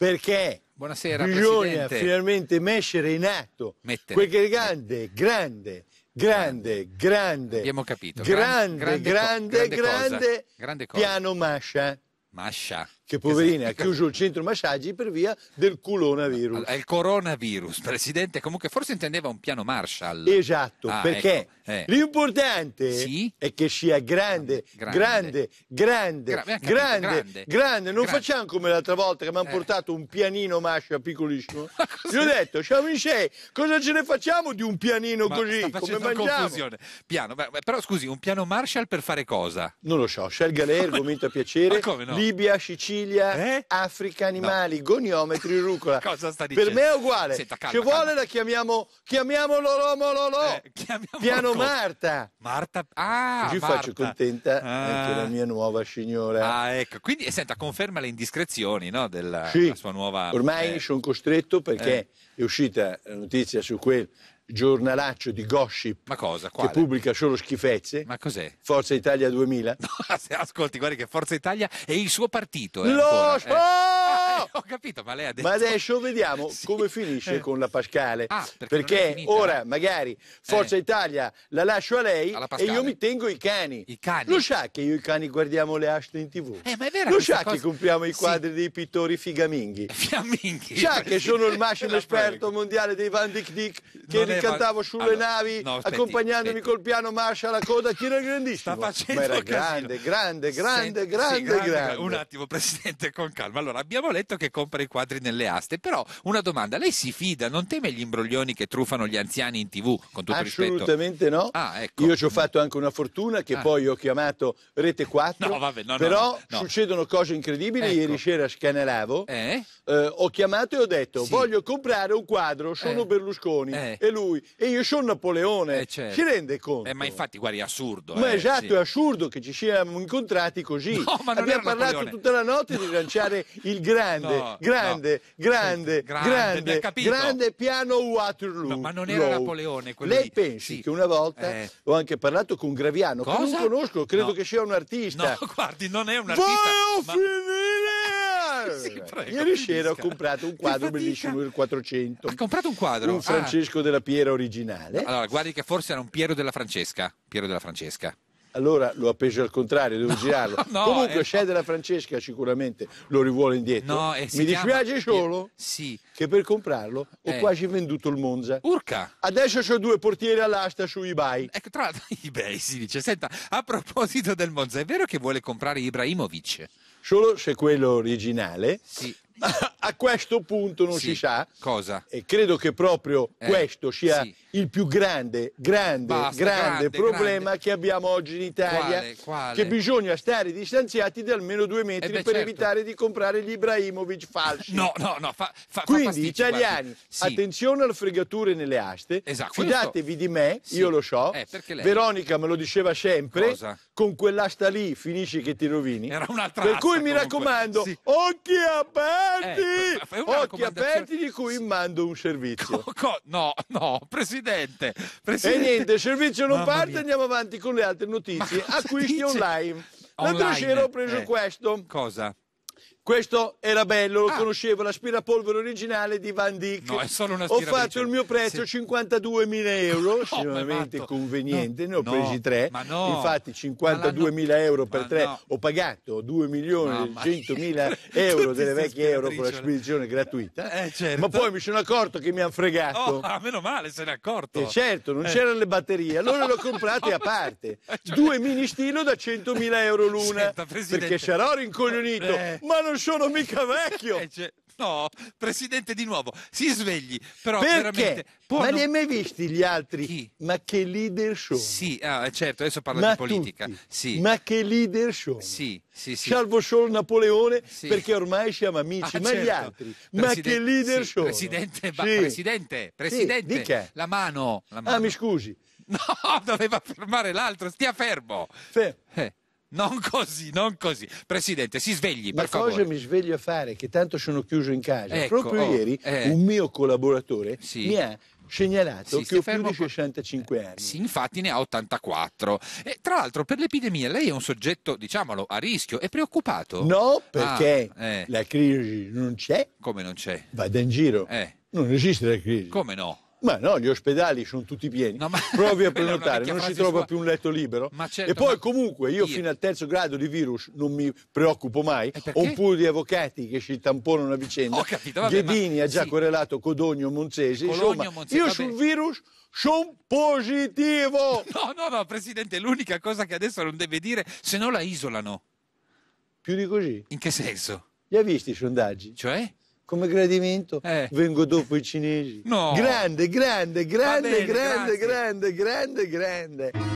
perché Buonasera, bisogna Presidente. finalmente mettere in atto Mettere. quel grande, grande, grande, grande, Abbiamo capito. grande, grande, grande, grande, grande, grande, grande, grande, grande, grande piano Mascia. Mascia che poverina ha chiuso il centro massaggi per via del coronavirus. È il coronavirus, Presidente, comunque forse intendeva un piano Marshall. Esatto, ah, perché ecco. eh. l'importante sì? è che sia grande, grande, grande, grande, Gra- capito, grande, grande, grande, Non grande. facciamo come l'altra volta che mi hanno eh. portato un pianino Marshall piccolissimo. Gli ho detto, ciao Vincenzo, cosa ce ne facciamo di un pianino Ma così? Come mangiamo? Confusione. Piano, beh, però scusi, un piano Marshall per fare cosa? Non lo so, scelga lei, argomento a piacere. come No? Libia, Sicilia. Sicilia, eh? Africa, animali, no. goniometri, rucola. Cosa sta dicendo? Per me è uguale. Senta, calma, Che vuole calma. la chiamiamo, chiamiamolo Romo Lolò. Eh, Piano Marta. Marta, ah, Così Marta. faccio contenta ah. anche la mia nuova signora. Ah, ecco. Quindi, eh, senta, conferma le indiscrezioni, no, della sì. sua nuova... Ormai eh. sono costretto perché eh. è uscita la notizia su quel giornalaccio di gossip Ma cosa? Quale? che pubblica solo schifezze. Ma cos'è? Forza Italia 2000. No, ascolti, guardi che Forza Italia è il suo partito. Eh, Lo ancora, eh. Ho capito, ma lei ha detto... Ma adesso vediamo sì. come finisce con la Pascale. Ah, perché, perché ora magari Forza eh. Italia la lascio a lei e io mi tengo i cani. I cani. Lo sa che io i cani guardiamo le aste in tv. Eh, ma è vero. Lo sa cosa... che compriamo i quadri sì. dei pittori figaminghi. Fiamminghi. Sa che sono il massimo esperto mondiale dei Van Dyck Dick che non ricantavo è... sulle allora, navi no, aspetti, accompagnandomi aspetti. col piano Marshall alla coda. Chi era grandissimo? Ma era grande, grande, grande, grande, grande. Un attimo, Presidente, con calma. Allora, abbiamo letto che compra i quadri nelle aste. Però una domanda, lei si fida, non teme gli imbroglioni che truffano gli anziani in tv? Con tutto Assolutamente rispetto? no. Ah, ecco. Io ci ho fatto anche una fortuna che ah. poi ho chiamato Rete 4. No, vabbè, no, però no, succedono cose incredibili. Ecco. Ieri sera scanalavo, eh? Eh, ho chiamato e ho detto sì. voglio comprare un quadro, sono eh. Berlusconi eh. e lui e io sono Napoleone. Eh, certo. Si rende conto? Eh, ma infatti guardi, è assurdo. Ma esatto, sì. è assurdo che ci siamo incontrati così. No, Abbiamo parlato Napoleone. tutta la notte di lanciare il grande grande, no. grande, grande, grande, grande piano Waterloo. No, ma non era Napoleone quello Lei lì. pensi sì. che una volta eh. ho anche parlato con Graviano, Cosa? che non conosco, credo che sia un artista. No, guardi, non è un artista. Sì, prego, Ieri sera ho comprato un quadro bellissimo del 400. Ha comprato un quadro? Un Francesco ah. della Piera originale. Allora, guardi che forse era un Piero della Francesca. Piero della Francesca allora lo appeggio al contrario, devo girarlo. No, eh, Comunque, c'è della Francesca sicuramente lo rivuole indietro. No, eh, Mi dispiace solo sì. che per comprarlo ho eh. quasi venduto il Monza. Urca! Adesso ho due portieri all'asta su eBay. Ecco, tra l'altro, eBay si dice: Senta, a proposito del Monza, è vero che vuole comprare Ibrahimovic? Solo se quello originale. Sì. A questo punto non sì. si sa. Cosa? E credo che proprio eh. questo sia. Sì il più grande, grande, Basta, grande, grande, problema grande. che abbiamo oggi in Italia, quale, quale? che bisogna stare distanziati di almeno due metri eh beh, per certo. evitare di comprare gli Ibrahimovic falsi. No, no, no, fa, fa, Quindi fa fastidio, italiani, sì. attenzione alle fregature nelle aste, esatto, fidatevi di me, sì. io lo so, eh, Veronica me lo diceva sempre, Cosa? con quell'asta lì finisci che ti rovini. Era un'altra Per cui mi comunque. raccomando, sì. occhi aperti, eh, occhi aperti di cui mando un servizio. Co, co, no, no, Presidente. Presidente. Presidente. E niente, servizio non Mamma parte, mia. andiamo avanti con le altre notizie. Acquisti online. L'altro sera ho preso eh. questo. Cosa? Questo era bello, lo ah. conoscevo, l'aspirapolvere originale di Van Dyck. No, è solo una Ho fatto il mio prezzo, sì. 52.000 euro, no, estremamente conveniente, no, ne ho no, presi tre. No. Infatti 52.000 euro per tre, ho pagato 2 milioni e 100.000 euro delle vecchie euro con la spedizione gratuita. Eh, certo. Ma poi mi sono accorto che mi hanno fregato. Oh, ah, meno male, se ne è accorto. E eh, certo, non eh. c'erano le batterie, allora le ho comprate a parte. Cioè... Due mini stilo da 100.000 euro l'una. Senta, perché Sciarò rincoglionito, eh. ma non sono mica vecchio. Eh, cioè, no, presidente di nuovo, si svegli, però Perché? veramente... Poi Ma non... li hai mai visti gli altri? Chi? Ma che leader show? Sì, ah, certo, adesso parla Ma di politica. Sì. Ma che leader show? Sì. Sì, sì. salvo solo Napoleone sì. perché ormai siamo amici, ah, ma certo. gli altri, Presidente, ma che leader sono? Presidente, va, Presidente, Presidente, la mano, la ah, mano, Ah, mi scusi. No, doveva fermare l'altro, stia fermo. Fermo. Eh. Non così, non così. Presidente, si svegli, per La favore. cosa mi sveglio a fare, che tanto sono chiuso in casa. Ecco, Proprio oh, ieri eh. un mio collaboratore sì. mi ha segnalato sì, che ho più di 65 eh, anni. Sì, infatti ne ha 84. E, tra l'altro per l'epidemia lei è un soggetto, diciamolo, a rischio, è preoccupato? No, perché ah, eh. la crisi non c'è. Come non c'è? Vada in giro. Eh. Non esiste la crisi. Come no? Ma no, gli ospedali sono tutti pieni. No, ma... Provi a prenotare, non, si trova sua... più un letto libero. Certo, e poi ma... comunque io, io, fino al terzo grado di virus non mi preoccupo mai. Ho un pool di avvocati che si tamponano a vicenda. Ho capito, vabbè, Ghedini ma... ha già sì. correlato Codogno Monzesi. Cologno, Insomma, Monzesi, io vabbè. sul virus sono positivo. No, no, no, Presidente, l'unica cosa che adesso non deve dire, se no la isolano. Più di così. In che senso? Li ha visti i sondaggi? Cioè? come gradimento eh. vengo dopo i cinesi. No. Grande, grande, grande, bene, grande, grande, grande, grande, grande.